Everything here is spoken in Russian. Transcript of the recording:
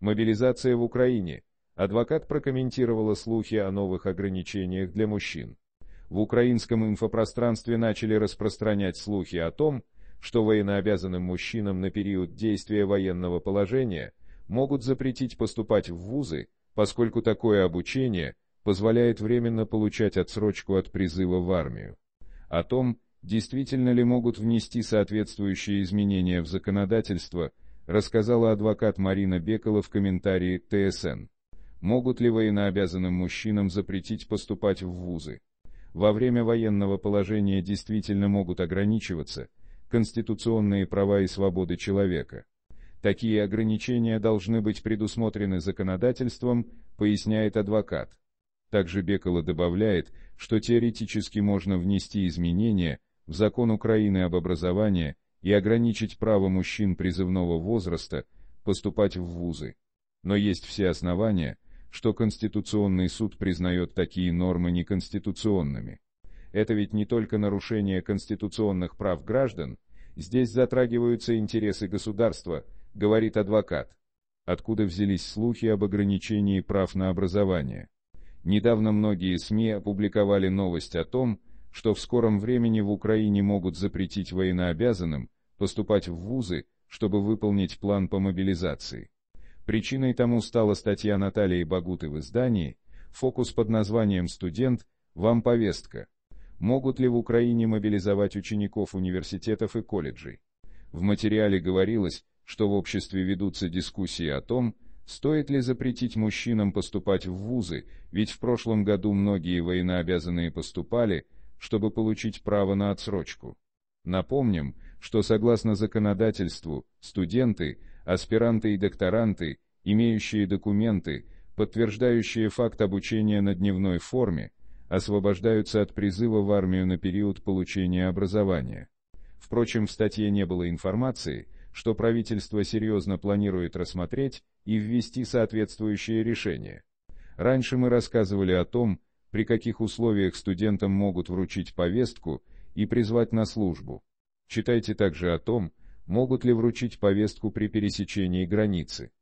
Мобилизация в Украине. Адвокат прокомментировала слухи о новых ограничениях для мужчин. В украинском инфопространстве начали распространять слухи о том, что военнообязанным мужчинам на период действия военного положения могут запретить поступать в вузы, поскольку такое обучение позволяет временно получать отсрочку от призыва в армию. О том, действительно ли могут внести соответствующие изменения в законодательство, рассказала адвокат Марина Бекова в комментарии ТСН. Могут ли военнообязанным мужчинам запретить поступать в вузы? Во время военного положения действительно могут ограничиваться конституционные права и свободы человека. Такие ограничения должны быть предусмотрены законодательством, поясняет адвокат. Также Бекова добавляет, что теоретически можно внести изменения в закон Украины об образовании и ограничить право мужчин призывного возраста поступать в вузы. Но есть все основания, что Конституционный суд признает такие нормы неконституционными. Это ведь не только нарушение конституционных прав граждан, здесь затрагиваются интересы государства, говорит адвокат. Откуда взялись слухи об ограничении прав на образование? Недавно многие СМИ опубликовали новость о том, что в скором времени в Украине могут запретить военнообязанным поступать в вузы, чтобы выполнить план по мобилизации. Причиной тому стала статья Натальи Багуты в издании «Фокус под названием «Студент. Вам повестка». Могут ли в Украине мобилизовать учеников университетов и колледжей? В материале говорилось, что в обществе ведутся дискуссии о том, стоит ли запретить мужчинам поступать в вузы, ведь в прошлом году многие военнообязанные поступали, чтобы получить право на отсрочку. Напомним, что согласно законодательству студенты, аспиранты и докторанты, имеющие документы, подтверждающие факт обучения на дневной форме, освобождаются от призыва в армию на период получения образования. Впрочем, в статье не было информации, что правительство серьезно планирует рассмотреть и ввести соответствующее решение. Раньше мы рассказывали о том, при каких условиях студентам могут вручить повестку и призвать на службу. Читайте также о том, могут ли вручить повестку при пересечении границы.